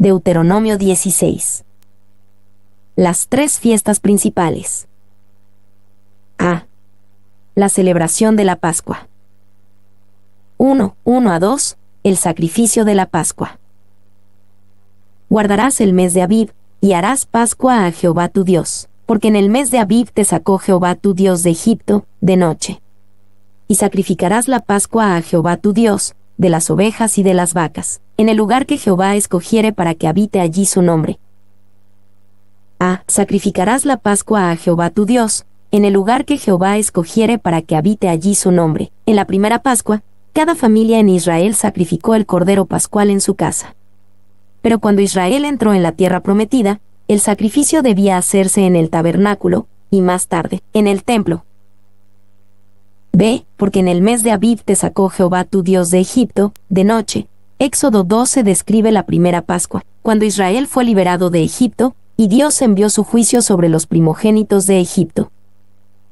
Deuteronomio 16. Las tres fiestas principales. A. La celebración de la Pascua. 1. 1 a 2. El sacrificio de la Pascua. Guardarás el mes de Abib y harás Pascua a Jehová tu Dios, porque en el mes de Abib te sacó Jehová tu Dios de Egipto, de noche. Y sacrificarás la Pascua a Jehová tu Dios, de las ovejas y de las vacas, en el lugar que Jehová escogiere para que habite allí su nombre. A. Ah, sacrificarás la Pascua a Jehová tu Dios, en el lugar que Jehová escogiere para que habite allí su nombre. En la primera Pascua, cada familia en Israel sacrificó el Cordero Pascual en su casa. Pero cuando Israel entró en la tierra prometida, el sacrificio debía hacerse en el tabernáculo, y más tarde, en el templo, Ve, porque en el mes de Abib te sacó Jehová tu Dios de Egipto, de noche. Éxodo 12 describe la primera Pascua, cuando Israel fue liberado de Egipto, y Dios envió su juicio sobre los primogénitos de Egipto.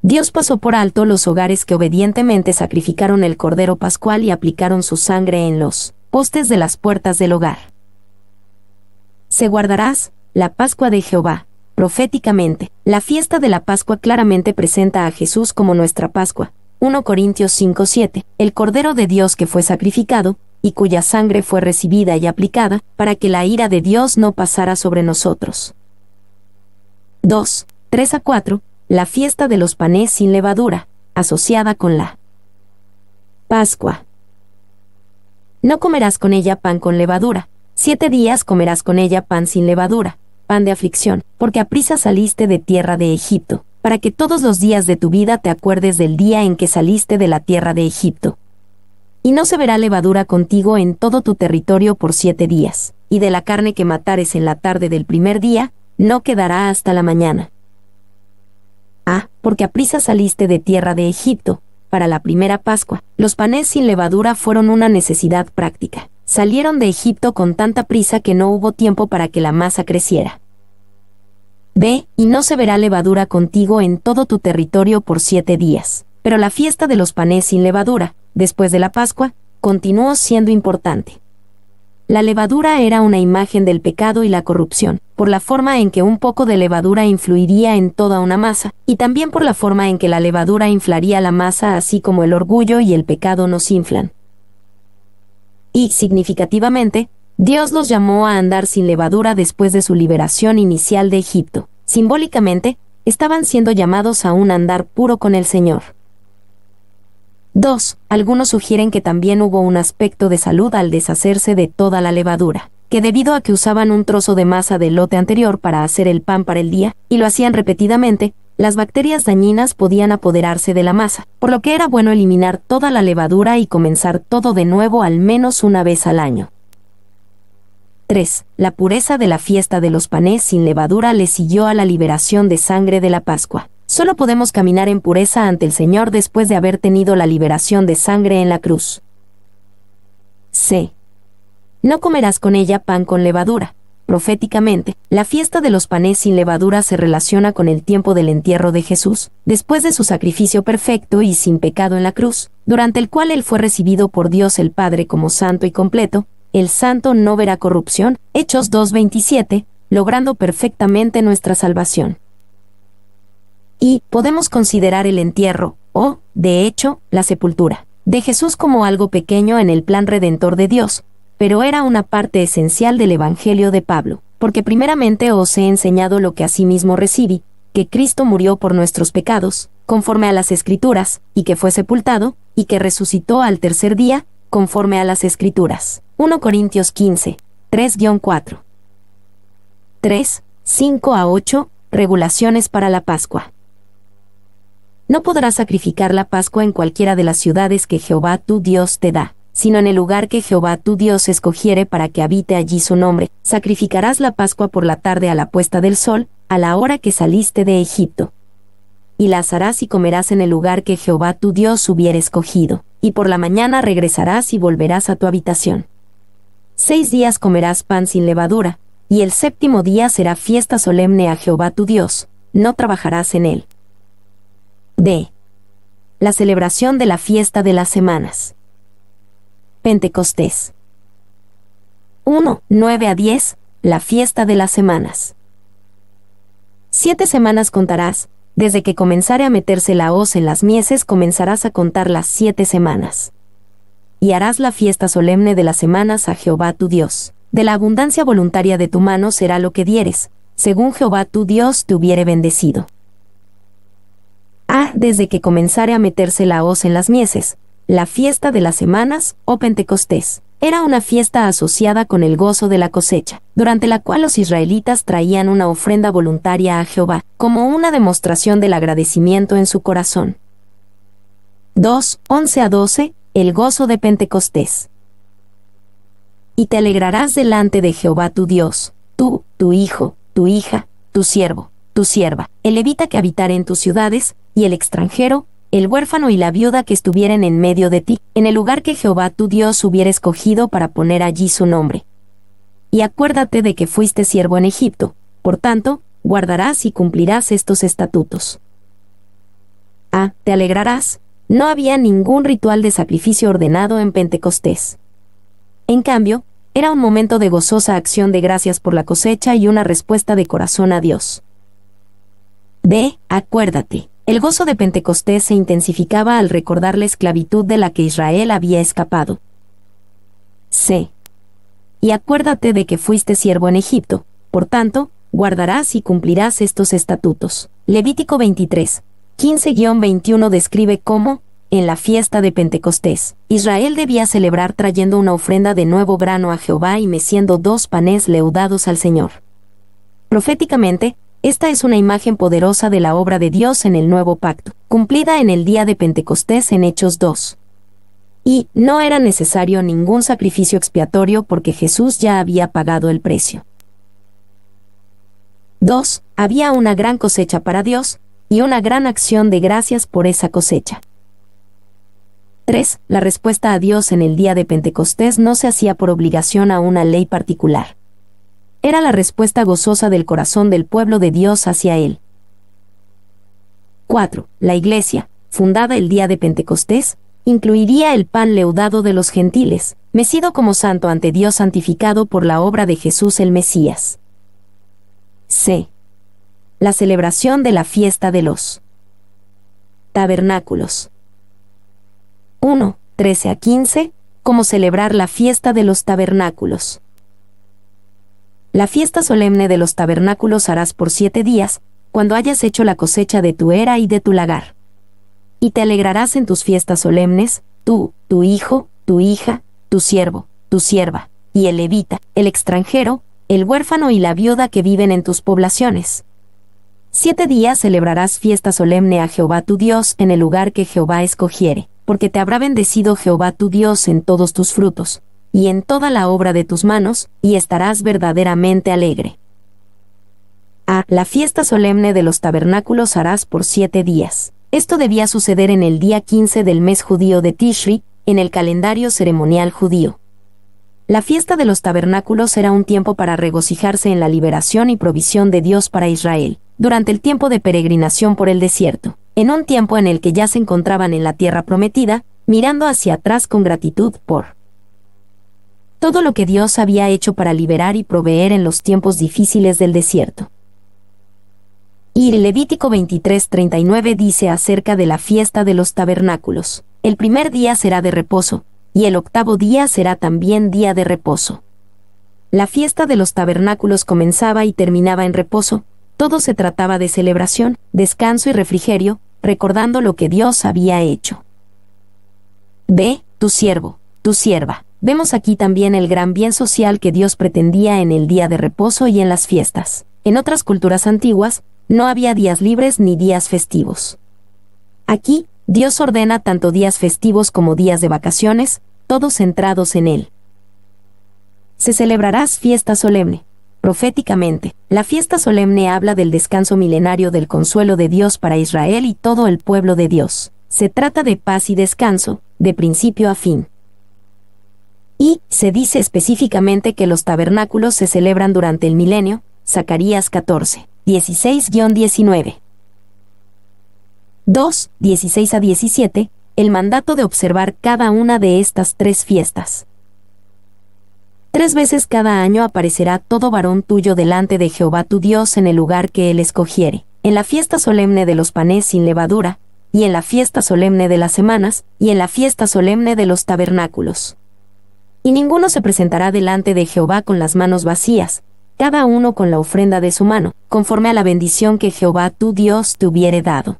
Dios pasó por alto los hogares que obedientemente sacrificaron el Cordero Pascual y aplicaron su sangre en los postes de las puertas del hogar. Se guardarás, la Pascua de Jehová, proféticamente. La fiesta de la Pascua claramente presenta a Jesús como nuestra Pascua, 1 Corintios 5:7, el Cordero de Dios que fue sacrificado, y cuya sangre fue recibida y aplicada, para que la ira de Dios no pasara sobre nosotros. 2. 3 a 4. La fiesta de los panes sin levadura, asociada con la Pascua. No comerás con ella pan con levadura. Siete días comerás con ella pan sin levadura, pan de aflicción, porque a prisa saliste de tierra de Egipto para que todos los días de tu vida te acuerdes del día en que saliste de la tierra de Egipto. Y no se verá levadura contigo en todo tu territorio por siete días, y de la carne que matares en la tarde del primer día, no quedará hasta la mañana. Ah, porque a prisa saliste de tierra de Egipto, para la primera Pascua, los panes sin levadura fueron una necesidad práctica. Salieron de Egipto con tanta prisa que no hubo tiempo para que la masa creciera. Ve, y no se verá levadura contigo en todo tu territorio por siete días. Pero la fiesta de los panes sin levadura, después de la Pascua, continuó siendo importante. La levadura era una imagen del pecado y la corrupción, por la forma en que un poco de levadura influiría en toda una masa, y también por la forma en que la levadura inflaría la masa así como el orgullo y el pecado nos inflan. Y, significativamente, Dios los llamó a andar sin levadura después de su liberación inicial de Egipto. Simbólicamente, estaban siendo llamados a un andar puro con el Señor. 2. Algunos sugieren que también hubo un aspecto de salud al deshacerse de toda la levadura, que debido a que usaban un trozo de masa del lote anterior para hacer el pan para el día, y lo hacían repetidamente, las bacterias dañinas podían apoderarse de la masa, por lo que era bueno eliminar toda la levadura y comenzar todo de nuevo al menos una vez al año. 3. La pureza de la fiesta de los panes sin levadura le siguió a la liberación de sangre de la Pascua. Solo podemos caminar en pureza ante el Señor después de haber tenido la liberación de sangre en la cruz. C. No comerás con ella pan con levadura. Proféticamente, la fiesta de los panes sin levadura se relaciona con el tiempo del entierro de Jesús, después de su sacrificio perfecto y sin pecado en la cruz, durante el cual él fue recibido por Dios el Padre como santo y completo, el santo no verá corrupción, Hechos 2.27, logrando perfectamente nuestra salvación. Y podemos considerar el entierro, o, de hecho, la sepultura, de Jesús como algo pequeño en el plan redentor de Dios, pero era una parte esencial del Evangelio de Pablo, porque primeramente os he enseñado lo que asimismo recibí, que Cristo murió por nuestros pecados, conforme a las Escrituras, y que fue sepultado, y que resucitó al tercer día, conforme a las Escrituras. 1 Corintios 15, 3-4. 3, 5 a 8, regulaciones para la Pascua. No podrás sacrificar la Pascua en cualquiera de las ciudades que Jehová tu Dios te da, sino en el lugar que Jehová tu Dios escogiere para que habite allí su nombre. Sacrificarás la Pascua por la tarde a la puesta del sol, a la hora que saliste de Egipto. Y la harás y comerás en el lugar que Jehová tu Dios hubiere escogido, y por la mañana regresarás y volverás a tu habitación. Seis días comerás pan sin levadura, y el séptimo día será fiesta solemne a Jehová tu Dios, no trabajarás en él. D. La celebración de la fiesta de las semanas. Pentecostés. 1. 9 a 10. La fiesta de las semanas. Siete semanas contarás, desde que comenzare a meterse la hoz en las mieses comenzarás a contar las siete semanas y harás la fiesta solemne de las semanas a Jehová tu Dios. De la abundancia voluntaria de tu mano será lo que dieres, según Jehová tu Dios te hubiere bendecido. Ah, desde que comenzare a meterse la hoz en las mieses, la fiesta de las semanas, o oh Pentecostés, era una fiesta asociada con el gozo de la cosecha, durante la cual los israelitas traían una ofrenda voluntaria a Jehová, como una demostración del agradecimiento en su corazón. 2, 11 a 12, el gozo de Pentecostés. Y te alegrarás delante de Jehová tu Dios, tú, tu hijo, tu hija, tu siervo, tu sierva, el levita que habitare en tus ciudades, y el extranjero, el huérfano y la viuda que estuvieren en medio de ti, en el lugar que Jehová tu Dios hubiera escogido para poner allí su nombre. Y acuérdate de que fuiste siervo en Egipto, por tanto, guardarás y cumplirás estos estatutos. A. Ah, te alegrarás, no había ningún ritual de sacrificio ordenado en Pentecostés. En cambio, era un momento de gozosa acción de gracias por la cosecha y una respuesta de corazón a Dios. D. Acuérdate. El gozo de Pentecostés se intensificaba al recordar la esclavitud de la que Israel había escapado. C. Y acuérdate de que fuiste siervo en Egipto, por tanto, guardarás y cumplirás estos estatutos. Levítico 23, 15-21 describe cómo, en la fiesta de Pentecostés, Israel debía celebrar trayendo una ofrenda de nuevo grano a Jehová y meciendo dos panes leudados al Señor. Proféticamente, esta es una imagen poderosa de la obra de Dios en el nuevo pacto, cumplida en el día de Pentecostés en Hechos 2. Y no era necesario ningún sacrificio expiatorio porque Jesús ya había pagado el precio. 2. Había una gran cosecha para Dios, y una gran acción de gracias por esa cosecha. 3. La respuesta a Dios en el día de Pentecostés no se hacía por obligación a una ley particular. Era la respuesta gozosa del corazón del pueblo de Dios hacia Él. 4. La Iglesia, fundada el día de Pentecostés, incluiría el pan leudado de los gentiles, mecido como santo ante Dios santificado por la obra de Jesús el Mesías. C. La celebración de la fiesta de los tabernáculos. 1, 13 a 15, como celebrar la fiesta de los tabernáculos. La fiesta solemne de los tabernáculos harás por siete días, cuando hayas hecho la cosecha de tu era y de tu lagar. Y te alegrarás en tus fiestas solemnes, tú, tu hijo, tu hija, tu siervo, tu sierva, y el levita, el extranjero, el huérfano y la viuda que viven en tus poblaciones. Siete días celebrarás fiesta solemne a Jehová tu Dios en el lugar que Jehová escogiere porque te habrá bendecido Jehová tu Dios en todos tus frutos, y en toda la obra de tus manos, y estarás verdaderamente alegre. A. La fiesta solemne de los tabernáculos harás por siete días. Esto debía suceder en el día 15 del mes judío de Tishri, en el calendario ceremonial judío. La fiesta de los tabernáculos era un tiempo para regocijarse en la liberación y provisión de Dios para Israel, durante el tiempo de peregrinación por el desierto en un tiempo en el que ya se encontraban en la tierra prometida, mirando hacia atrás con gratitud por todo lo que Dios había hecho para liberar y proveer en los tiempos difíciles del desierto. Y Levítico 23:39 dice acerca de la fiesta de los tabernáculos, el primer día será de reposo, y el octavo día será también día de reposo. La fiesta de los tabernáculos comenzaba y terminaba en reposo, todo se trataba de celebración, descanso y refrigerio, recordando lo que Dios había hecho. Ve, tu siervo, tu sierva. Vemos aquí también el gran bien social que Dios pretendía en el día de reposo y en las fiestas. En otras culturas antiguas, no había días libres ni días festivos. Aquí, Dios ordena tanto días festivos como días de vacaciones, todos centrados en Él. Se celebrarás fiesta solemne, proféticamente. La fiesta solemne habla del descanso milenario del consuelo de Dios para Israel y todo el pueblo de Dios. Se trata de paz y descanso, de principio a fin. Y, se dice específicamente que los tabernáculos se celebran durante el milenio, Zacarías 14, 16-19. 2, 16 a 17, el mandato de observar cada una de estas tres fiestas. Tres veces cada año aparecerá todo varón tuyo delante de Jehová tu Dios en el lugar que él escogiere, en la fiesta solemne de los panes sin levadura, y en la fiesta solemne de las semanas, y en la fiesta solemne de los tabernáculos. Y ninguno se presentará delante de Jehová con las manos vacías, cada uno con la ofrenda de su mano, conforme a la bendición que Jehová tu Dios te hubiere dado.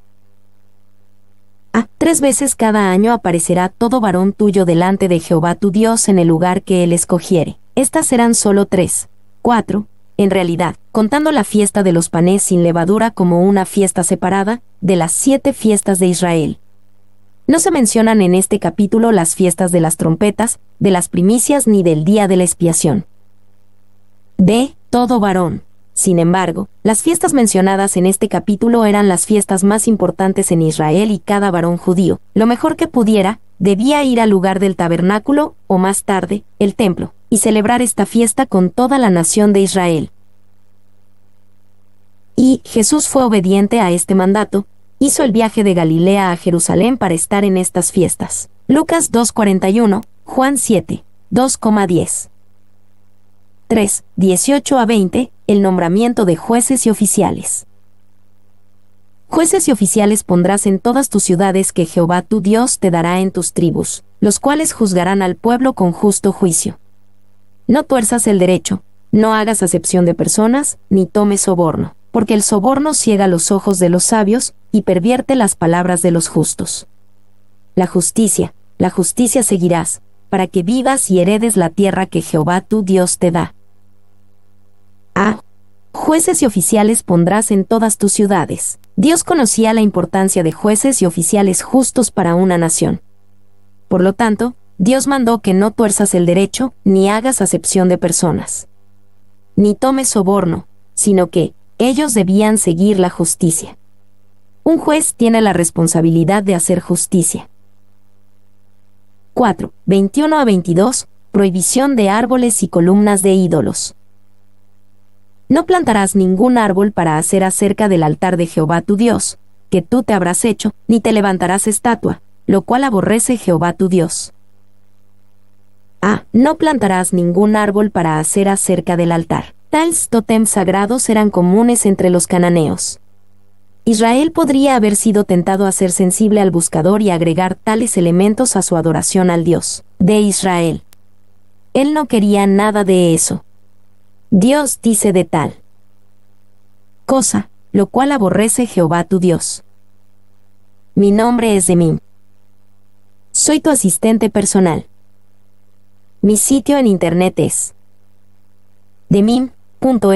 Ah, tres veces cada año aparecerá todo varón tuyo delante de Jehová tu Dios en el lugar que él escogiere. Estas serán solo tres. Cuatro. En realidad, contando la fiesta de los panes sin levadura como una fiesta separada, de las siete fiestas de Israel. No se mencionan en este capítulo las fiestas de las trompetas, de las primicias ni del día de la expiación. De Todo varón. Sin embargo, las fiestas mencionadas en este capítulo eran las fiestas más importantes en Israel y cada varón judío, lo mejor que pudiera, debía ir al lugar del tabernáculo, o más tarde, el templo, y celebrar esta fiesta con toda la nación de Israel. Y Jesús fue obediente a este mandato, hizo el viaje de Galilea a Jerusalén para estar en estas fiestas. Lucas 2.41, Juan 7, 2,10. 3, 18 a 20, el nombramiento de jueces y oficiales. Jueces y oficiales pondrás en todas tus ciudades que Jehová tu Dios te dará en tus tribus, los cuales juzgarán al pueblo con justo juicio. No tuerzas el derecho, no hagas acepción de personas, ni tomes soborno, porque el soborno ciega los ojos de los sabios y pervierte las palabras de los justos. La justicia, la justicia seguirás, para que vivas y heredes la tierra que Jehová tu Dios te da a jueces y oficiales pondrás en todas tus ciudades. Dios conocía la importancia de jueces y oficiales justos para una nación. Por lo tanto, Dios mandó que no tuerzas el derecho, ni hagas acepción de personas. Ni tomes soborno, sino que, ellos debían seguir la justicia. Un juez tiene la responsabilidad de hacer justicia. 4. 21 a 22. Prohibición de árboles y columnas de ídolos. No plantarás ningún árbol para hacer acerca del altar de Jehová tu Dios, que tú te habrás hecho, ni te levantarás estatua, lo cual aborrece Jehová tu Dios. Ah, no plantarás ningún árbol para hacer acerca del altar. Tales totems sagrados eran comunes entre los cananeos. Israel podría haber sido tentado a ser sensible al buscador y agregar tales elementos a su adoración al Dios de Israel. Él no quería nada de eso. Dios dice de tal cosa, lo cual aborrece Jehová tu Dios. Mi nombre es Demim. Soy tu asistente personal. Mi sitio en internet es demim.es.tl.